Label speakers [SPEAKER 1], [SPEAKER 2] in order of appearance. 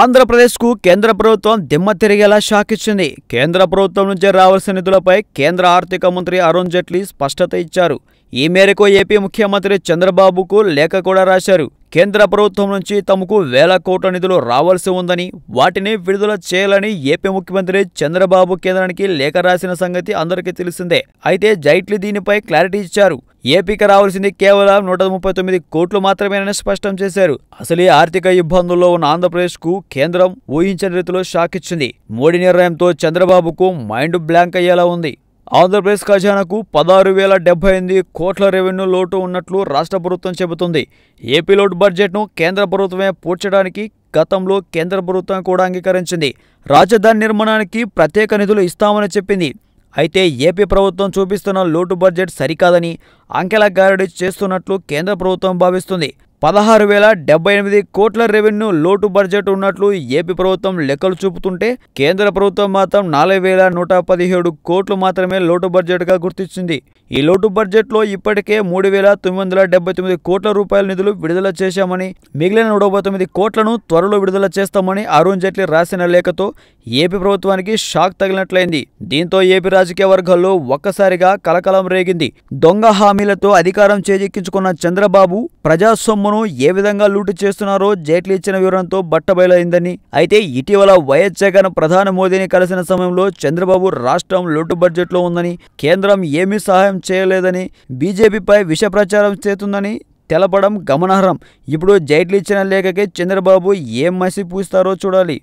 [SPEAKER 1] ఆంధ్రప్రదేశ్కు కేంద్ర ప్రభుత్వం దిమ్మ తిరిగేలా షాక్ ఇచ్చింది కేంద్ర ప్రభుత్వం నుంచి రావాల్సిన నిధులపై కేంద్ర ఆర్థిక మంత్రి అరుణ్ జైట్లీ స్పష్టత ఇచ్చారు ఈ మేరకు ఏపీ ముఖ్యమంత్రి చంద్రబాబుకు లేఖ కూడా రాశారు కేంద్ర ప్రభుత్వం నుంచి తమకు వేల కోట్ల నిధులు రావాల్సి ఉందని వాటిని విడుదల చేయాలని ఏపీ ముఖ్యమంత్రి చంద్రబాబు కేంద్రానికి లేఖ రాసిన సంగతి అందరికీ తెలిసిందే అయితే జైట్లీ దీనిపై క్లారిటీ ఇచ్చారు ఏపీకి రావాల్సింది కేవలం నూట ముప్పై తొమ్మిది కోట్లు మాత్రమేనని స్పష్టం చేశారు అసలే ఆర్థిక ఇబ్బందుల్లో ఉన్న ఆంధ్రప్రదేశ్కు కేంద్రం ఊహించని రీతిలో షాక్ ఇచ్చింది మోడీ నిర్ణయంతో చంద్రబాబుకు మైండ్ బ్లాంక్ అయ్యేలా ఉంది ఆంధ్రప్రదేశ్ ఖజానాకు పదహారు వేల డెబ్బై ఎనిమిది కోట్ల రెవెన్యూ లోటు ఉన్నట్లు రాష్ట్ర ప్రభుత్వం చెబుతుంది ఏపీ లోటు బడ్జెట్ను కేంద్ర ప్రభుత్వమే పూడ్చడానికి గతంలో కేంద్ర ప్రభుత్వం కూడా అంగీకరించింది రాజధాని నిర్మాణానికి ప్రత్యేక నిధులు ఇస్తామని చెప్పింది అయితే ఏపీ ప్రభుత్వం చూపిస్తున్న లోటు బడ్జెట్ సరికాదని అంకెల గారడీ చేస్తున్నట్లు కేంద్ర ప్రభుత్వం భావిస్తుంది పదహారు వేల డెబ్బై ఎనిమిది కోట్ల రెవెన్యూ లోటు బడ్జెట్ ఉన్నట్లు ఏపీ ప్రభుత్వం లెక్కలు చూపుతుంటే కేంద్ర ప్రభుత్వం మాత్రం నాలుగు వేల నూట పదిహేడు కోట్లు మాత్రమే లోటు బడ్జెట్గా గుర్తించింది ఈ లోటు బడ్జెట్లో ఇప్పటికే మూడు వేల తొమ్మిది వందల డెబ్బై తొమ్మిది కోట్ల రూపాయల నిధులు విడుదల చేశామని మిగిలిన నూట తొమ్మిది కోట్లను త్వరలో విడుదల చేస్తామని అరుణ్ జైట్లీ రాసిన లేఖతో ఏపీ ప్రభుత్వానికి షాక్ తగిలినట్లయింది దీంతో ఏపీ రాజకీయ వర్గాల్లో ఒక్కసారిగా కలకలం రేగింది దొంగ హామీలతో అధికారం చేజెక్కించుకున్న చంద్రబాబు ప్రజాసొమ్ము డబ్బులను ఏ విధంగా లూటు చేస్తున్నారో జైట్లీ ఇచ్చిన వివరంతో బట్టబయలైందని అయితే ఇటీవల వైఎస్ జగన్ ప్రధాని మోదీని కలిసిన సమయంలో చంద్రబాబు రాష్ట్రం లోటు బడ్జెట్లో ఉందని కేంద్రం ఏమీ సహాయం చేయలేదని బీజేపీపై విష ప్రచారం చేస్తుందని తెలపడం గమనార్హం ఇప్పుడు జైట్లీ ఇచ్చిన లేఖకి చంద్రబాబు ఏం మసి పూస్తారో చూడాలి